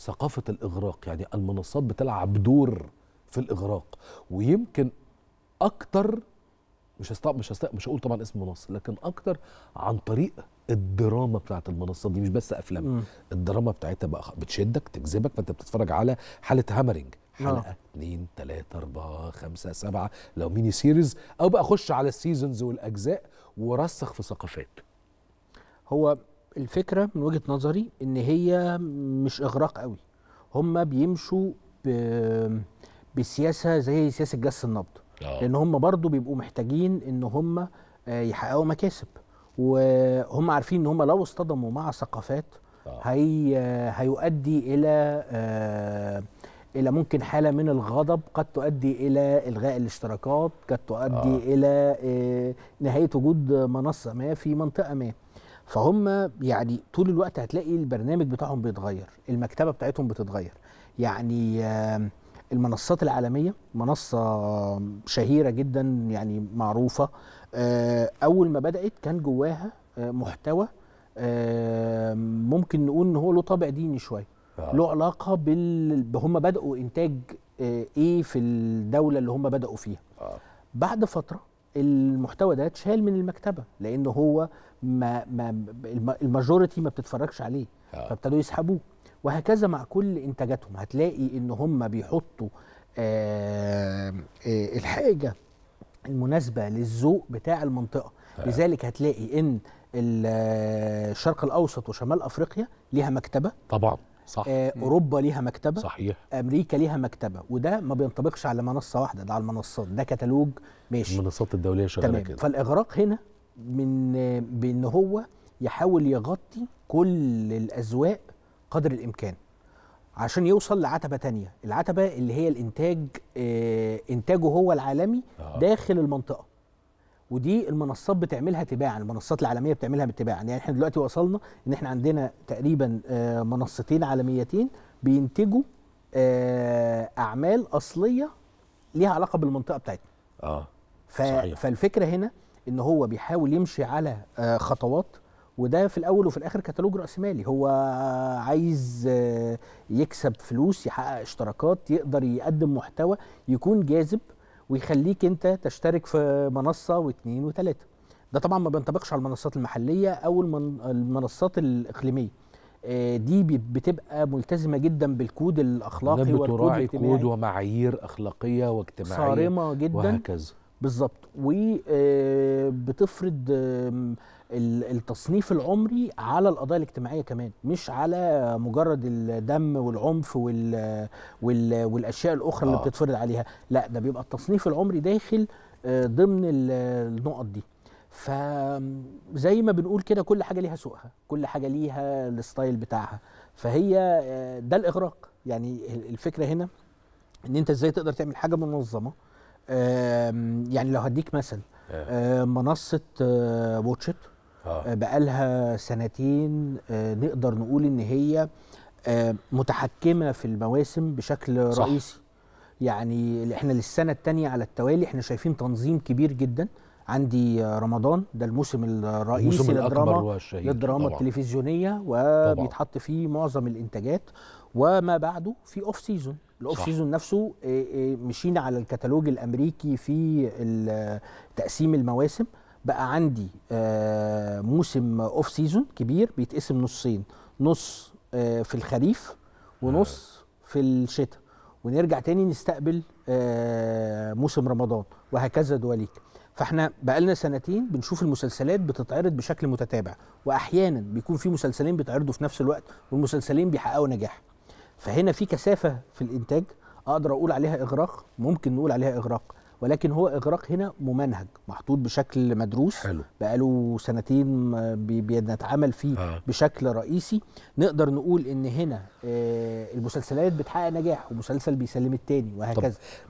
ثقافه الاغراق يعني المنصات بتلعب دور في الاغراق ويمكن اكتر مش هستق مش هستق مش هقول طبعا اسم منصه لكن اكتر عن طريق الدراما بتاعت المنصه دي مش بس افلام م. الدراما بتاعتها بقى بتشدك تجذبك فانت بتتفرج على حاله هامرنج آه. حلقه 2 3 4 5 7 لو ميني سيريز او بقى اخش على السيزونز والاجزاء ورسخ في ثقافات هو الفكره من وجهه نظري ان هي مش اغراق قوي هم بيمشوا بسياسه زي سياسه جس النبض أوه. لان هم برضو بيبقوا محتاجين ان هم آه، يحققوا مكاسب وهم عارفين ان هم لو اصطدموا مع ثقافات آه. هي هيؤدي الى آه، الى ممكن حاله من الغضب قد تؤدي الى الغاء الاشتراكات قد تؤدي آه. الى نهايه وجود منصه ما في منطقه ما فهم يعني طول الوقت هتلاقي البرنامج بتاعهم بيتغير المكتبه بتاعتهم بتتغير يعني المنصات العالميه منصه شهيره جدا يعني معروفه آه، اول ما بدات كان جواها آه، محتوى ممكن نقول ان هو له طابع ديني شويه آه. له علاقه بال هم بداوا انتاج ايه في الدوله اللي هم بداوا فيها بعد فتره المحتوى ده اتشال من المكتبه لان هو ما ما الماجورتي ما بتتفرجش عليه آه. فابتدوا يسحبوه وهكذا مع كل انتاجاتهم هتلاقي ان هم بيحطوا آه, آه، الحاجه المناسبه للذوق بتاع المنطقه آه. لذلك هتلاقي ان الشرق الاوسط وشمال افريقيا ليها مكتبه طبعا صح. آه اوروبا ليها مكتبه صحيح امريكا ليها مكتبه وده ما بينطبقش على منصه واحده ده على المنصات ده كتالوج ماشي المنصات الدوليه شغاله كده فالاغراق هنا من بان هو يحاول يغطي كل الاذواق قدر الامكان عشان يوصل لعتبه تانية العتبه اللي هي الانتاج آه، انتاجه هو العالمي آه. داخل المنطقه ودي المنصات بتعملها تباعا المنصات العالميه بتعملها تباعا يعني احنا دلوقتي وصلنا ان احنا عندنا تقريبا آه، منصتين عالميتين بينتجوا آه، اعمال اصليه ليها علاقه بالمنطقه بتاعتنا اه ف... صحيح. فالفكره هنا ان هو بيحاول يمشي على آه، خطوات وده في الاول وفي الاخر كتالوج راسمالي هو عايز يكسب فلوس يحقق اشتراكات يقدر يقدم محتوى يكون جاذب ويخليك انت تشترك في منصه واثنين وثلاثه ده طبعا ما بينطبقش على المنصات المحليه او المنصات الاقليميه آه، دي بتبقى ملتزمه جدا بالكود الاخلاقي والكود الاجتماعي كود ومعايير اخلاقيه واجتماعيه صارمه جدا وهكذا بالظبط وبتفرض آه، التصنيف العمري على القضايا الاجتماعيه كمان مش على مجرد الدم والعنف وال وال والاشياء الاخرى آه. اللي بتتفرض عليها لا ده بيبقى التصنيف العمري داخل آه، ضمن النقط دي فزي ما بنقول كده كل حاجه ليها سوقها كل حاجه ليها الستايل بتاعها فهي آه، ده الاغراق يعني الفكره هنا ان انت ازاي تقدر تعمل حاجه منظمه يعني لو هديك مثل آه. آه، منصه بقى آه، بقالها سنتين نقدر نقول ان هي متحكمه في المواسم بشكل صح. رئيسي يعني احنا للسنه الثانيه على التوالي احنا شايفين تنظيم كبير جدا عندي رمضان ده الموسم الرئيسي الموسم للدراما للدراما طبعا. التلفزيونيه وبيتحط فيه معظم الانتاجات وما بعده في اوف سيزون الاوف سيزون نفسه آه، آه، مشينا على الكتالوج الامريكي في تقسيم المواسم بقى عندي آه، موسم اوف سيزون كبير بيتقسم نصين نص في الخريف ونص في الشتاء ونرجع تاني نستقبل موسم رمضان وهكذا دواليك فاحنا بقالنا سنتين بنشوف المسلسلات بتتعرض بشكل متتابع واحيانا بيكون في مسلسلين بيتعرضوا في نفس الوقت والمسلسلين بيحققوا نجاح فهنا في كثافه في الانتاج اقدر اقول عليها اغراق ممكن نقول عليها اغراق ولكن هو اغراق هنا ممنهج محطوط بشكل مدروس حلو. بقاله سنتين بنتعامل فيه آه. بشكل رئيسي نقدر نقول ان هنا آه، المسلسلات بتحقق نجاح ومسلسل بيسلم التاني وهكذا طب.